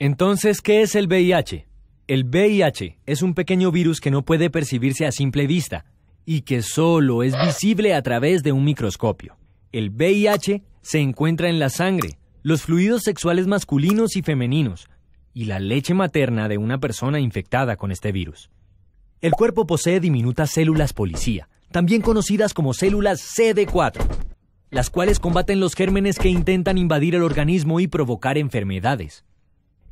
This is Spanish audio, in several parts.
Entonces, ¿qué es el VIH? El VIH es un pequeño virus que no puede percibirse a simple vista y que solo es visible a través de un microscopio. El VIH se encuentra en la sangre, los fluidos sexuales masculinos y femeninos y la leche materna de una persona infectada con este virus. El cuerpo posee diminutas células policía, también conocidas como células CD4, las cuales combaten los gérmenes que intentan invadir el organismo y provocar enfermedades.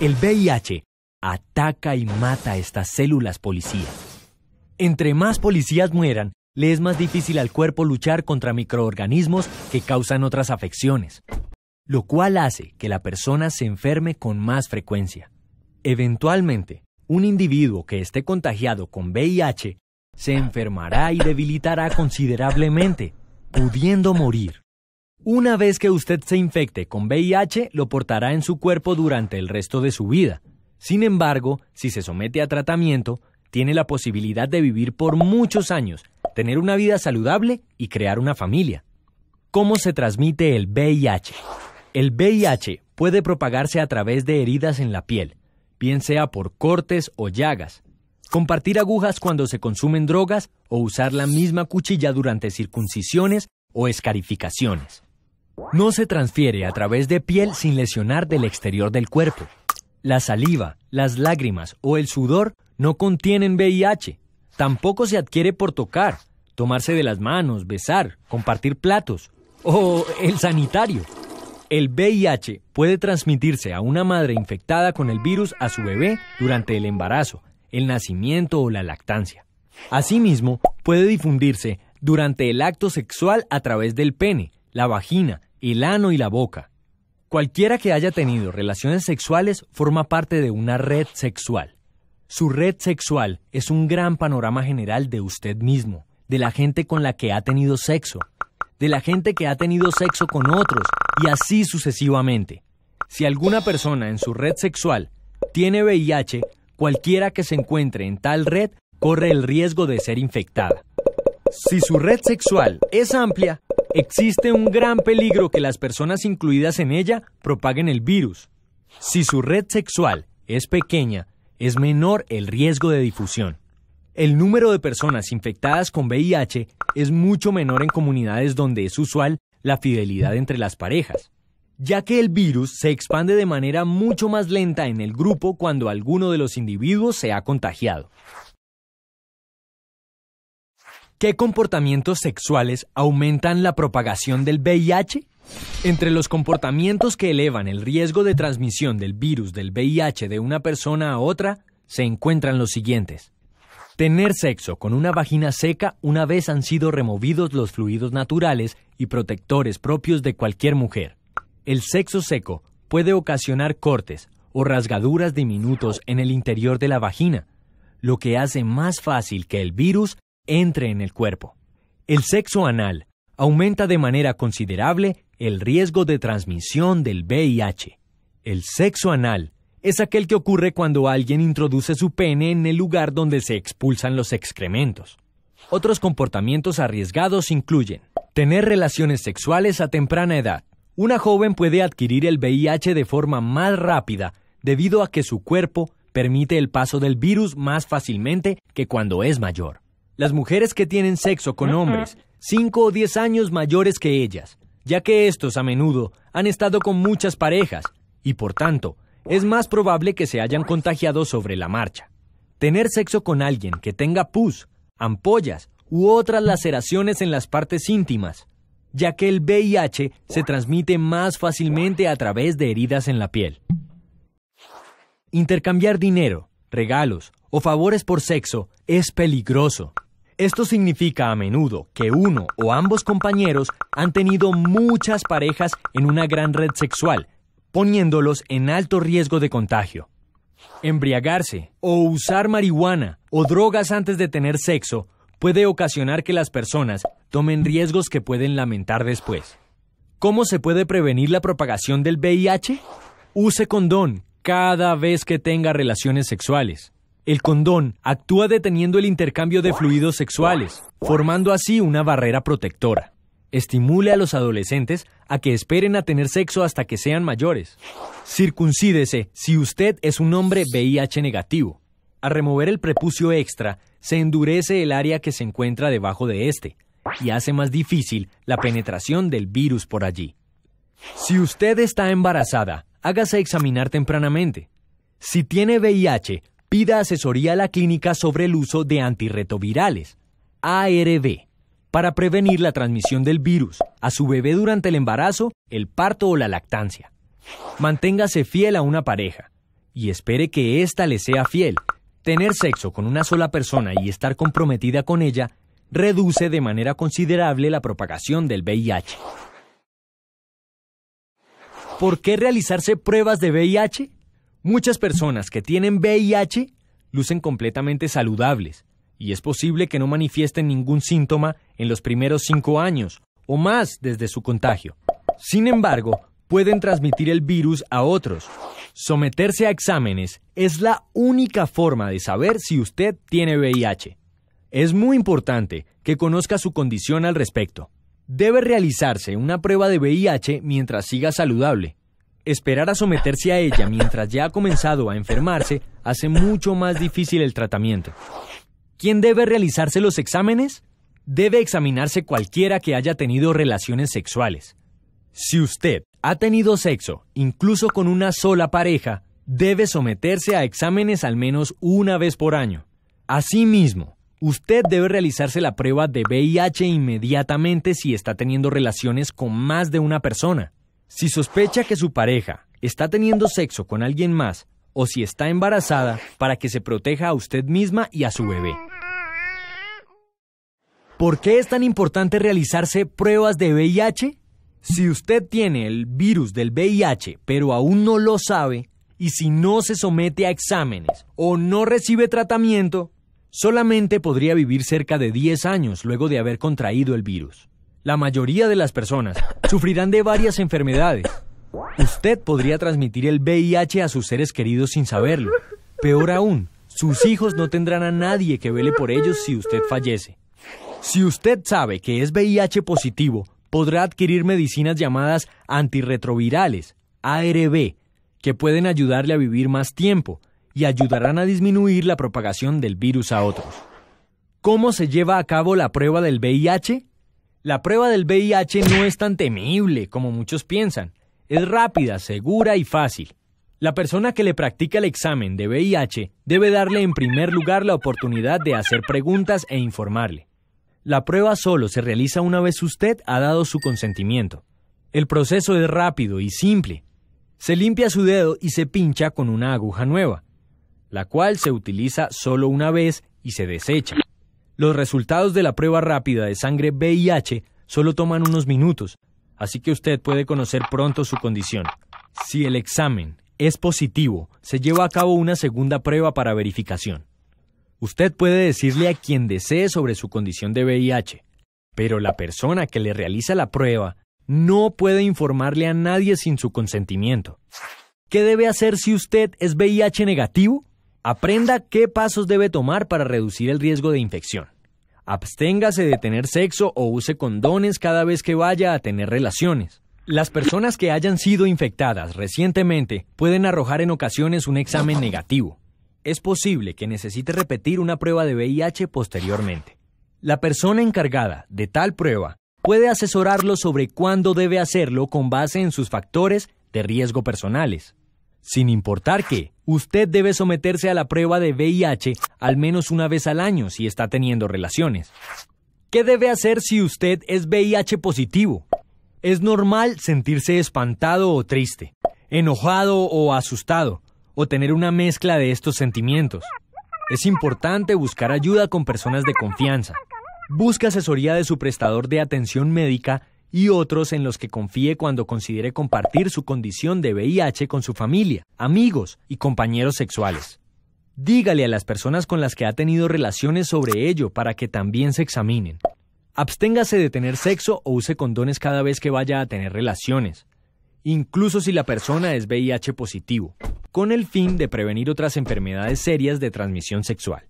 El VIH ataca y mata a estas células policías. Entre más policías mueran, le es más difícil al cuerpo luchar contra microorganismos que causan otras afecciones, lo cual hace que la persona se enferme con más frecuencia. Eventualmente, un individuo que esté contagiado con VIH se enfermará y debilitará considerablemente, pudiendo morir. Una vez que usted se infecte con VIH, lo portará en su cuerpo durante el resto de su vida. Sin embargo, si se somete a tratamiento, tiene la posibilidad de vivir por muchos años, tener una vida saludable y crear una familia. ¿Cómo se transmite el VIH? El VIH puede propagarse a través de heridas en la piel, bien sea por cortes o llagas, compartir agujas cuando se consumen drogas o usar la misma cuchilla durante circuncisiones o escarificaciones. No se transfiere a través de piel sin lesionar del exterior del cuerpo. La saliva, las lágrimas o el sudor no contienen VIH. Tampoco se adquiere por tocar, tomarse de las manos, besar, compartir platos o el sanitario. El VIH puede transmitirse a una madre infectada con el virus a su bebé durante el embarazo, el nacimiento o la lactancia. Asimismo, puede difundirse durante el acto sexual a través del pene, la vagina, el ano y la boca. Cualquiera que haya tenido relaciones sexuales forma parte de una red sexual. Su red sexual es un gran panorama general de usted mismo, de la gente con la que ha tenido sexo, de la gente que ha tenido sexo con otros y así sucesivamente. Si alguna persona en su red sexual tiene VIH, cualquiera que se encuentre en tal red corre el riesgo de ser infectada. Si su red sexual es amplia, existe un gran peligro que las personas incluidas en ella propaguen el virus. Si su red sexual es pequeña, es menor el riesgo de difusión. El número de personas infectadas con VIH es mucho menor en comunidades donde es usual la fidelidad entre las parejas, ya que el virus se expande de manera mucho más lenta en el grupo cuando alguno de los individuos se ha contagiado. ¿Qué comportamientos sexuales aumentan la propagación del VIH? Entre los comportamientos que elevan el riesgo de transmisión del virus del VIH de una persona a otra, se encuentran los siguientes. Tener sexo con una vagina seca una vez han sido removidos los fluidos naturales y protectores propios de cualquier mujer. El sexo seco puede ocasionar cortes o rasgaduras diminutos en el interior de la vagina, lo que hace más fácil que el virus entre en el cuerpo. El sexo anal aumenta de manera considerable el riesgo de transmisión del VIH. El sexo anal es aquel que ocurre cuando alguien introduce su pene en el lugar donde se expulsan los excrementos. Otros comportamientos arriesgados incluyen tener relaciones sexuales a temprana edad. Una joven puede adquirir el VIH de forma más rápida debido a que su cuerpo permite el paso del virus más fácilmente que cuando es mayor las mujeres que tienen sexo con hombres 5 o 10 años mayores que ellas, ya que estos a menudo han estado con muchas parejas y por tanto es más probable que se hayan contagiado sobre la marcha. Tener sexo con alguien que tenga pus, ampollas u otras laceraciones en las partes íntimas, ya que el VIH se transmite más fácilmente a través de heridas en la piel. Intercambiar dinero, regalos o favores por sexo es peligroso. Esto significa a menudo que uno o ambos compañeros han tenido muchas parejas en una gran red sexual, poniéndolos en alto riesgo de contagio. Embriagarse o usar marihuana o drogas antes de tener sexo puede ocasionar que las personas tomen riesgos que pueden lamentar después. ¿Cómo se puede prevenir la propagación del VIH? Use condón cada vez que tenga relaciones sexuales. El condón actúa deteniendo el intercambio de fluidos sexuales, formando así una barrera protectora. Estimule a los adolescentes a que esperen a tener sexo hasta que sean mayores. Circuncídese si usted es un hombre VIH negativo. Al remover el prepucio extra, se endurece el área que se encuentra debajo de este y hace más difícil la penetración del virus por allí. Si usted está embarazada, hágase examinar tempranamente. Si tiene VIH, Pida asesoría a la clínica sobre el uso de antirretovirales, ARD, para prevenir la transmisión del virus a su bebé durante el embarazo, el parto o la lactancia. Manténgase fiel a una pareja y espere que ésta le sea fiel. Tener sexo con una sola persona y estar comprometida con ella reduce de manera considerable la propagación del VIH. ¿Por qué realizarse pruebas de VIH? Muchas personas que tienen VIH lucen completamente saludables y es posible que no manifiesten ningún síntoma en los primeros cinco años o más desde su contagio. Sin embargo, pueden transmitir el virus a otros. Someterse a exámenes es la única forma de saber si usted tiene VIH. Es muy importante que conozca su condición al respecto. Debe realizarse una prueba de VIH mientras siga saludable. Esperar a someterse a ella mientras ya ha comenzado a enfermarse hace mucho más difícil el tratamiento. ¿Quién debe realizarse los exámenes? Debe examinarse cualquiera que haya tenido relaciones sexuales. Si usted ha tenido sexo, incluso con una sola pareja, debe someterse a exámenes al menos una vez por año. Asimismo, usted debe realizarse la prueba de VIH inmediatamente si está teniendo relaciones con más de una persona. Si sospecha que su pareja está teniendo sexo con alguien más o si está embarazada, para que se proteja a usted misma y a su bebé. ¿Por qué es tan importante realizarse pruebas de VIH? Si usted tiene el virus del VIH pero aún no lo sabe, y si no se somete a exámenes o no recibe tratamiento, solamente podría vivir cerca de 10 años luego de haber contraído el virus la mayoría de las personas sufrirán de varias enfermedades. Usted podría transmitir el VIH a sus seres queridos sin saberlo. Peor aún, sus hijos no tendrán a nadie que vele por ellos si usted fallece. Si usted sabe que es VIH positivo, podrá adquirir medicinas llamadas antirretrovirales, (ARB) que pueden ayudarle a vivir más tiempo y ayudarán a disminuir la propagación del virus a otros. ¿Cómo se lleva a cabo la prueba del VIH? La prueba del VIH no es tan temible como muchos piensan. Es rápida, segura y fácil. La persona que le practica el examen de VIH debe darle en primer lugar la oportunidad de hacer preguntas e informarle. La prueba solo se realiza una vez usted ha dado su consentimiento. El proceso es rápido y simple. Se limpia su dedo y se pincha con una aguja nueva, la cual se utiliza solo una vez y se desecha. Los resultados de la prueba rápida de sangre VIH solo toman unos minutos, así que usted puede conocer pronto su condición. Si el examen es positivo, se lleva a cabo una segunda prueba para verificación. Usted puede decirle a quien desee sobre su condición de VIH, pero la persona que le realiza la prueba no puede informarle a nadie sin su consentimiento. ¿Qué debe hacer si usted es VIH negativo? Aprenda qué pasos debe tomar para reducir el riesgo de infección. Absténgase de tener sexo o use condones cada vez que vaya a tener relaciones. Las personas que hayan sido infectadas recientemente pueden arrojar en ocasiones un examen negativo. Es posible que necesite repetir una prueba de VIH posteriormente. La persona encargada de tal prueba puede asesorarlo sobre cuándo debe hacerlo con base en sus factores de riesgo personales. Sin importar que, Usted debe someterse a la prueba de VIH al menos una vez al año si está teniendo relaciones. ¿Qué debe hacer si usted es VIH positivo? Es normal sentirse espantado o triste, enojado o asustado, o tener una mezcla de estos sentimientos. Es importante buscar ayuda con personas de confianza. Busca asesoría de su prestador de atención médica y otros en los que confíe cuando considere compartir su condición de VIH con su familia, amigos y compañeros sexuales. Dígale a las personas con las que ha tenido relaciones sobre ello para que también se examinen. Absténgase de tener sexo o use condones cada vez que vaya a tener relaciones, incluso si la persona es VIH positivo, con el fin de prevenir otras enfermedades serias de transmisión sexual.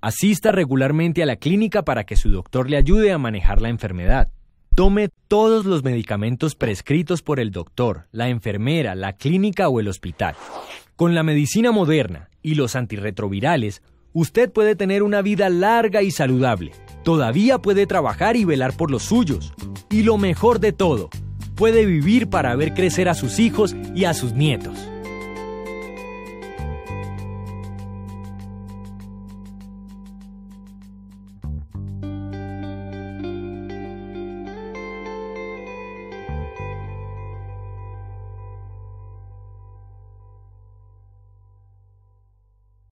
Asista regularmente a la clínica para que su doctor le ayude a manejar la enfermedad. Tome todos los medicamentos prescritos por el doctor, la enfermera, la clínica o el hospital. Con la medicina moderna y los antirretrovirales, usted puede tener una vida larga y saludable. Todavía puede trabajar y velar por los suyos. Y lo mejor de todo, puede vivir para ver crecer a sus hijos y a sus nietos.